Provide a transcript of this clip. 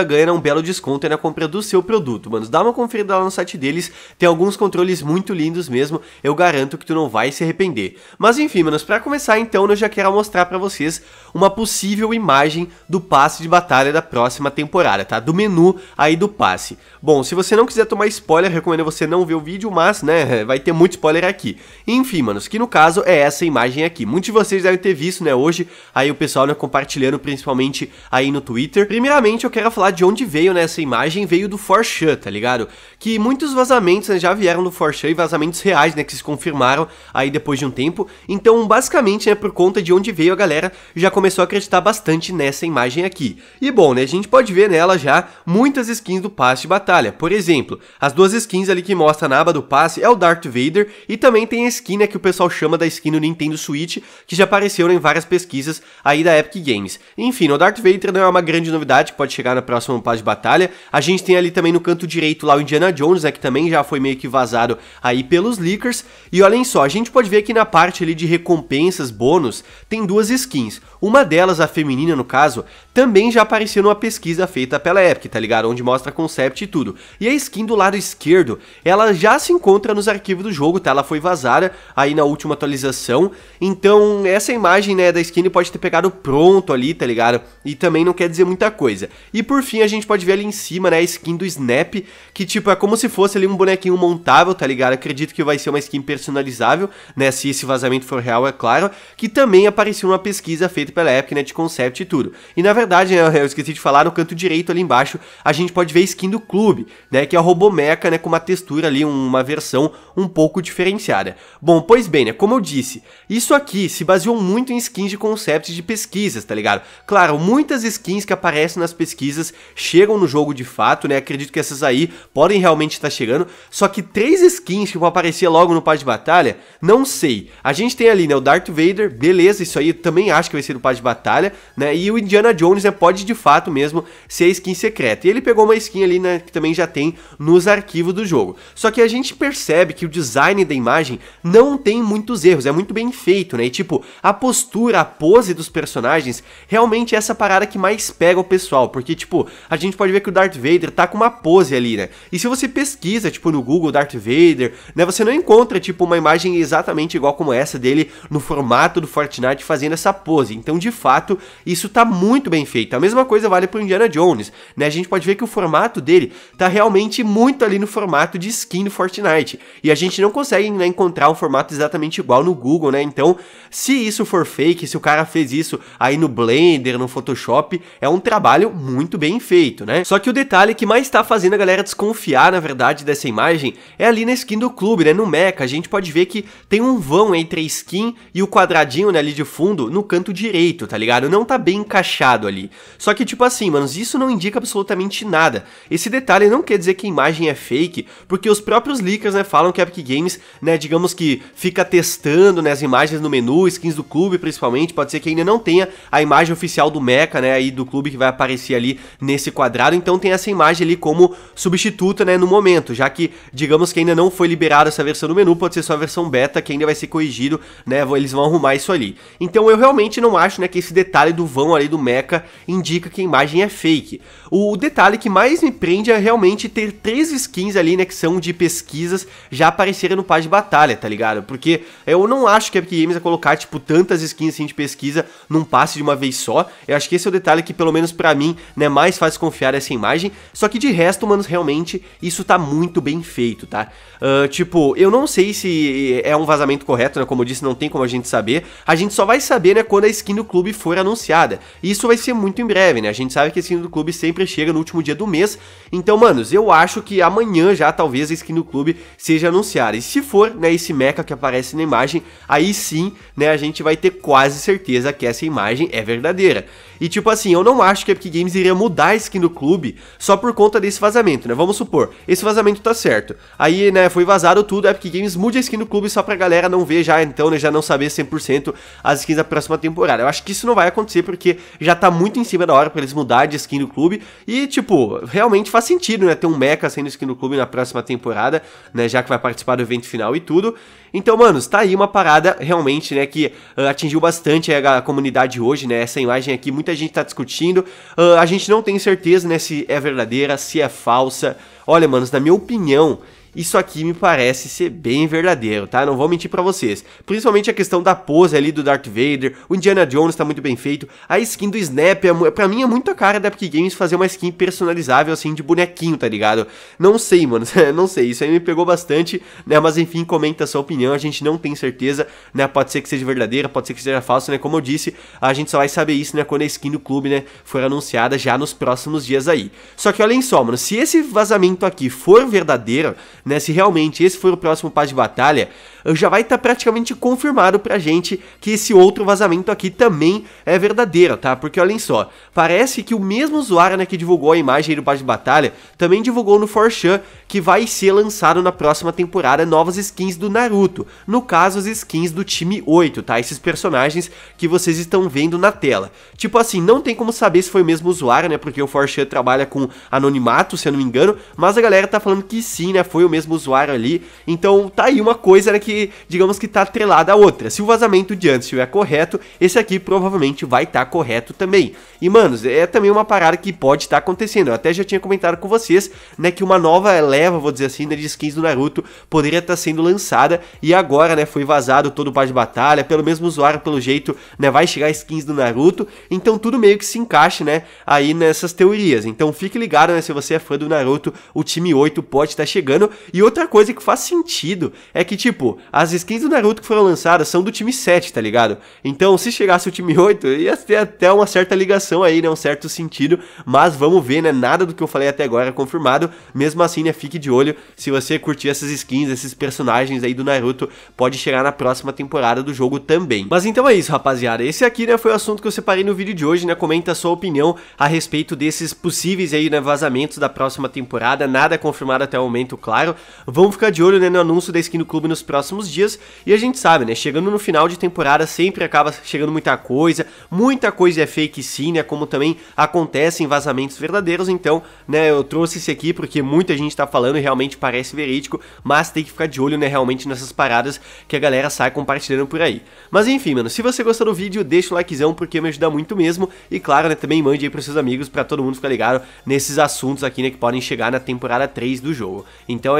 ainda ganha um belo desconto na compra do seu produto, mano. Dá uma conferida lá no site deles, tem alguns controles muito lindos mesmo, eu garanto que tu não vai se arrepender. Mas enfim, manos, para começar então, eu já quero mostrar para vocês uma possível imagem do passe de batalha da próxima temporada, tá? Do menu aí do passe. Bom, se você não quiser tomar spoiler, recomendo você não ver o vídeo, mas, né, vai ter muito spoiler aqui. Enfim, manos, que no caso é essa imagem aqui. Muitos de vocês devem ter visto, né, hoje, aí o pessoal, né, compartilhando principalmente aí no Twitter. Primeiramente, eu quero falar falar de onde veio nessa né, imagem, veio do Forchan, tá ligado? Que muitos vazamentos né, já vieram do Forchan e vazamentos reais, né, que se confirmaram aí depois de um tempo. Então, basicamente, né, por conta de onde veio a galera, já começou a acreditar bastante nessa imagem aqui. E bom, né, a gente pode ver nela já muitas skins do passe de batalha. Por exemplo, as duas skins ali que mostra na aba do passe é o Darth Vader e também tem a skin né, que o pessoal chama da skin do Nintendo Switch, que já apareceu em várias pesquisas aí da Epic Games. Enfim, né, o Darth Vader não é uma grande novidade que pode chegar na próximo Paz de Batalha. A gente tem ali também no canto direito lá o Indiana Jones, né, que também já foi meio que vazado aí pelos leakers. E olhem só, a gente pode ver que na parte ali de recompensas, bônus, tem duas skins. Uma delas, a feminina no caso, também já apareceu numa pesquisa feita pela Epic, tá ligado? Onde mostra concept e tudo. E a skin do lado esquerdo, ela já se encontra nos arquivos do jogo, tá? Ela foi vazada aí na última atualização. Então, essa imagem, né, da skin pode ter pegado pronto ali, tá ligado? E também não quer dizer muita coisa. E por fim, a gente pode ver ali em cima, né, a skin do Snap, que tipo, é como se fosse ali um bonequinho montável, tá ligado? Acredito que vai ser uma skin personalizável, né, se esse vazamento for real, é claro, que também apareceu numa pesquisa feita pela Epic, né, de concept e tudo. E na verdade, né, eu esqueci de falar, no canto direito ali embaixo, a gente pode ver a skin do clube, né, que é a mecha, né, com uma textura ali, uma versão um pouco diferenciada. Bom, pois bem, né, como eu disse, isso aqui se baseou muito em skins de conceitos de pesquisas, tá ligado? Claro, muitas skins que aparecem nas pesquisas chegam no jogo de fato, né, acredito que essas aí podem realmente estar chegando, só que três skins que vão aparecer logo no pad de batalha, não sei. A gente tem ali, né, o Darth Vader, beleza, isso aí também acho que vai ser no pad de batalha, né, e o Indiana Jones Jones né, pode de fato mesmo ser a skin secreta. E ele pegou uma skin ali né, que também já tem nos arquivos do jogo. Só que a gente percebe que o design da imagem não tem muitos erros, é muito bem feito, né? E tipo, a postura, a pose dos personagens, realmente é essa parada que mais pega o pessoal, porque tipo, a gente pode ver que o Darth Vader tá com uma pose ali, né? E se você pesquisa, tipo, no Google Darth Vader, né, você não encontra tipo uma imagem exatamente igual como essa dele no formato do Fortnite fazendo essa pose. Então, de fato, isso tá muito bem bem feita. A mesma coisa vale para Indiana Jones, né? A gente pode ver que o formato dele tá realmente muito ali no formato de skin do Fortnite. E a gente não consegue né, encontrar um formato exatamente igual no Google, né? Então, se isso for fake, se o cara fez isso aí no Blender, no Photoshop, é um trabalho muito bem feito, né? Só que o detalhe que mais tá fazendo a galera desconfiar, na verdade, dessa imagem é ali na skin do clube, né? No Mecha, a gente pode ver que tem um vão entre a skin e o quadradinho né, ali de fundo no canto direito, tá ligado? Não tá bem encaixado ali. Só que, tipo assim, manos, isso não indica absolutamente nada. Esse detalhe não quer dizer que a imagem é fake, porque os próprios leakers, né, falam que a Epic Games, né, digamos que fica testando, né, as imagens no menu, skins do clube principalmente, pode ser que ainda não tenha a imagem oficial do Mecha, né, aí do clube que vai aparecer ali nesse quadrado, então tem essa imagem ali como substituta, né, no momento, já que, digamos que ainda não foi liberada essa versão do menu, pode ser só a versão beta que ainda vai ser corrigido, né, eles vão arrumar isso ali. Então eu realmente não acho, né, que esse detalhe do vão ali do Mecha indica que a imagem é fake. O detalhe que mais me prende é realmente ter três skins ali, né, que são de pesquisas, já apareceram no Paz de batalha, tá ligado? Porque eu não acho que a Epic Games vai colocar, tipo, tantas skins assim de pesquisa num passe de uma vez só. Eu acho que esse é o detalhe que, pelo menos para mim, né, mais faz confiar essa imagem. Só que de resto, mano, realmente, isso tá muito bem feito, tá? Uh, tipo, eu não sei se é um vazamento correto, né, como eu disse, não tem como a gente saber. A gente só vai saber, né, quando a skin do clube for anunciada. E isso vai ser ser muito em breve, né? A gente sabe que a skin do clube sempre chega no último dia do mês. Então, manos, eu acho que amanhã já talvez a skin do clube seja anunciada. E se for, né, esse mecha que aparece na imagem, aí sim, né, a gente vai ter quase certeza que essa imagem é verdadeira. E tipo assim, eu não acho que a Epic Games iria mudar a skin do clube só por conta desse vazamento, né? Vamos supor, esse vazamento tá certo. Aí, né, foi vazado tudo, a Epic Games mude a skin do clube só pra galera não ver já, então, né, já não saber 100% as skins da próxima temporada. Eu acho que isso não vai acontecer porque já tá muito em cima da hora pra eles mudar de skin do clube. E, tipo, realmente faz sentido, né? Ter um Mecha sendo skin do clube na próxima temporada, né? Já que vai participar do evento final e tudo. Então, mano, tá aí uma parada realmente, né? Que uh, atingiu bastante a, a, comunidade hoje, né? Essa imagem aqui, muita gente tá discutindo. Uh, a gente não tem certeza, né? Se é verdadeira, se é falsa. Olha, manos, na minha opinião isso aqui me parece ser bem verdadeiro, tá? Não vou mentir para vocês. Principalmente a questão da pose ali do Darth Vader, o Indiana Jones tá muito bem feito, a skin do Snap, é, pra mim é muito a cara da Epic Games fazer uma skin personalizável assim de bonequinho, tá ligado? Não sei, mano, não sei, isso aí me pegou bastante, né? Mas enfim, comenta a sua opinião, a gente não tem certeza, né? Pode ser que seja verdadeira, pode ser que seja falsa, né? Como eu disse, a gente só vai saber isso, né? Quando a skin do clube, né? For anunciada já nos próximos dias aí. Só que olhem só, mano, se esse vazamento aqui for verdadeiro, né? Se realmente esse for o próximo passo de batalha, eh, já vai estar tá praticamente confirmado pra gente que esse outro vazamento aqui também é verdadeiro, tá? Porque olhem só, parece que o mesmo usuário né, que divulgou a imagem do passe de batalha também divulgou no Forchan chan que vai ser lançado na próxima temporada novas skins do Naruto, no caso as skins do time 8, tá? Esses personagens que vocês estão vendo na tela. Tipo assim, não tem como saber se foi o mesmo usuário, né? Porque o Forchan chan trabalha com anonimato, se eu não me engano, mas a galera tá falando que sim, né? Foi o mesmo usuário ali. Então tá aí uma coisa né, que, digamos que tá atrelada a outra. Se o vazamento de antes estiver correto, esse aqui provavelmente vai estar tá correto também. E, manos, é também uma parada que pode estar tá acontecendo. Eu até já tinha comentado com vocês, né, que uma nova leva, vou dizer assim, né, de skins do Naruto poderia estar tá sendo lançada e agora, né, foi vazado todo o par de batalha, pelo mesmo usuário, pelo jeito, né, vai chegar skins do Naruto. Então tudo meio que se encaixa, né, aí nessas teorias. Então fique ligado, né, se você é fã do Naruto, o time 8 pode estar tá chegando e outra coisa que faz sentido é que, tipo, as skins do Naruto que foram lançadas são do time 7, tá ligado? Então, se chegasse o time 8, ia ter até uma certa ligação aí, né? Um certo sentido. Mas vamos ver, né? Nada do que eu falei até agora é confirmado. Mesmo assim, né? Fique de olho. Se você curtir essas skins, esses personagens aí do Naruto, pode chegar na próxima temporada do jogo também. Mas então é isso, rapaziada. Esse aqui, né, foi o assunto que eu separei no vídeo de hoje, né? Comenta a sua opinião a respeito desses possíveis aí, né, vazamentos da próxima temporada. Nada confirmado até o momento, claro. Vamos ficar de olho né, no anúncio da skin do clube nos próximos dias. E a gente sabe, né? Chegando no final de temporada sempre acaba chegando muita coisa. Muita coisa é fake sim, né? Como também acontecem vazamentos verdadeiros. Então, né, eu trouxe isso aqui porque muita gente tá falando e realmente parece verídico. Mas tem que ficar de olho, né? Realmente nessas paradas que a galera sai compartilhando por aí. Mas enfim, mano, se você gostou do vídeo, deixa o likezão porque me ajuda muito mesmo. E claro, né? Também mande aí pros seus amigos para todo mundo ficar ligado nesses assuntos aqui, né? Que podem chegar na temporada 3 do jogo. Então é